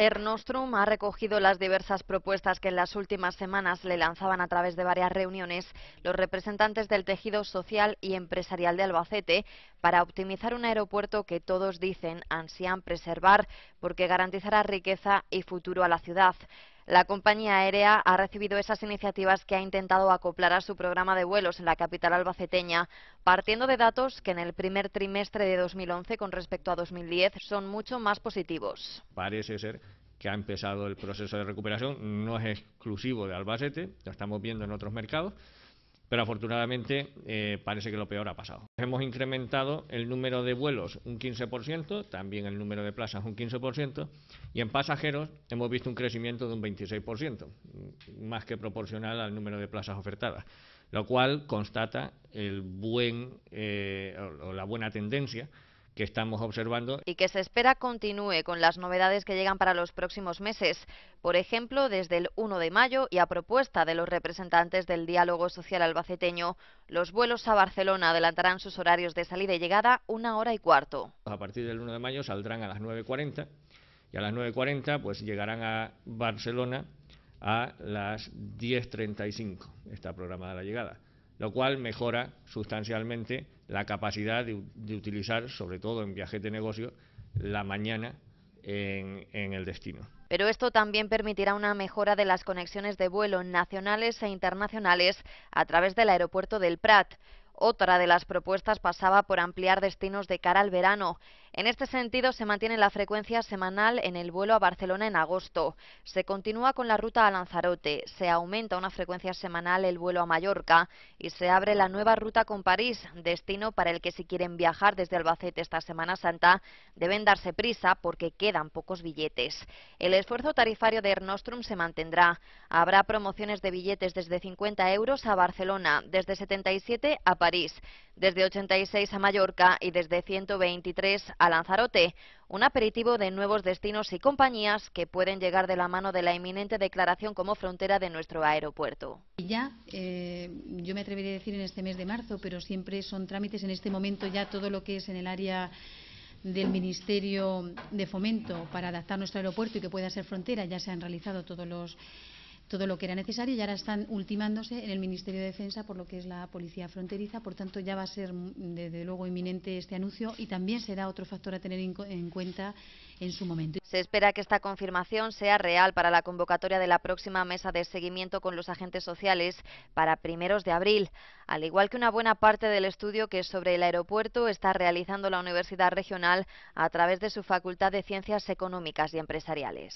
Ernostrum ha recogido las diversas propuestas que en las últimas semanas le lanzaban a través de varias reuniones los representantes del tejido social y empresarial de Albacete para optimizar un aeropuerto que todos dicen ansían preservar porque garantizará riqueza y futuro a la ciudad. La compañía aérea ha recibido esas iniciativas que ha intentado acoplar a su programa de vuelos en la capital albaceteña, partiendo de datos que en el primer trimestre de 2011 con respecto a 2010 son mucho más positivos. Parece ser que ha empezado el proceso de recuperación, no es exclusivo de Albacete, lo estamos viendo en otros mercados pero afortunadamente eh, parece que lo peor ha pasado. Hemos incrementado el número de vuelos un 15%, también el número de plazas un 15%, y en pasajeros hemos visto un crecimiento de un 26%, más que proporcional al número de plazas ofertadas, lo cual constata el buen, eh, la buena tendencia que estamos observando. Y que se espera continúe con las novedades que llegan para los próximos meses. Por ejemplo, desde el 1 de mayo y a propuesta de los representantes del diálogo social albaceteño, los vuelos a Barcelona adelantarán sus horarios de salida y llegada una hora y cuarto. A partir del 1 de mayo saldrán a las 9.40 y a las 9.40 pues llegarán a Barcelona a las 10.35. Está programada la llegada lo cual mejora sustancialmente la capacidad de, utilizar, sobre todo en viajes de negocio, la mañana en, en el destino. Pero esto también permitirá una mejora de las conexiones de vuelo nacionales e internacionales a través del aeropuerto del Prat. Otra de las propuestas pasaba por ampliar destinos de cara al verano. En este sentido, se mantiene la frecuencia semanal en el vuelo a Barcelona en agosto. Se continúa con la ruta a Lanzarote, se aumenta una frecuencia semanal el vuelo a Mallorca y se abre la nueva ruta con París, destino para el que si quieren viajar desde Albacete esta Semana Santa deben darse prisa porque quedan pocos billetes. El esfuerzo tarifario de Ernostrum se mantendrá. Habrá promociones de billetes desde 50 euros a Barcelona, desde 77 a París, desde 86 a Mallorca y desde 123 a Lanzarote, un aperitivo de nuevos destinos y compañías que pueden llegar de la mano de la inminente declaración como frontera de nuestro aeropuerto. Ya, eh, yo me atrevería a decir en este mes de marzo, pero siempre son trámites en este momento ya todo lo que es en el área del Ministerio de Fomento para adaptar nuestro aeropuerto y que pueda ser frontera, ya se han realizado todos los todo lo que era necesario y ahora están ultimándose en el Ministerio de Defensa por lo que es la policía fronteriza. Por tanto, ya va a ser mm, desde luego inminente este anuncio y también será otro factor a tener en cuenta en su momento. Se espera que esta confirmación sea real para la convocatoria de la próxima mesa de seguimiento con los agentes sociales para primeros de abril, al igual que una buena parte del estudio que sobre el aeropuerto está realizando la Universidad Regional a través de su Facultad de Ciencias Económicas y Empresariales.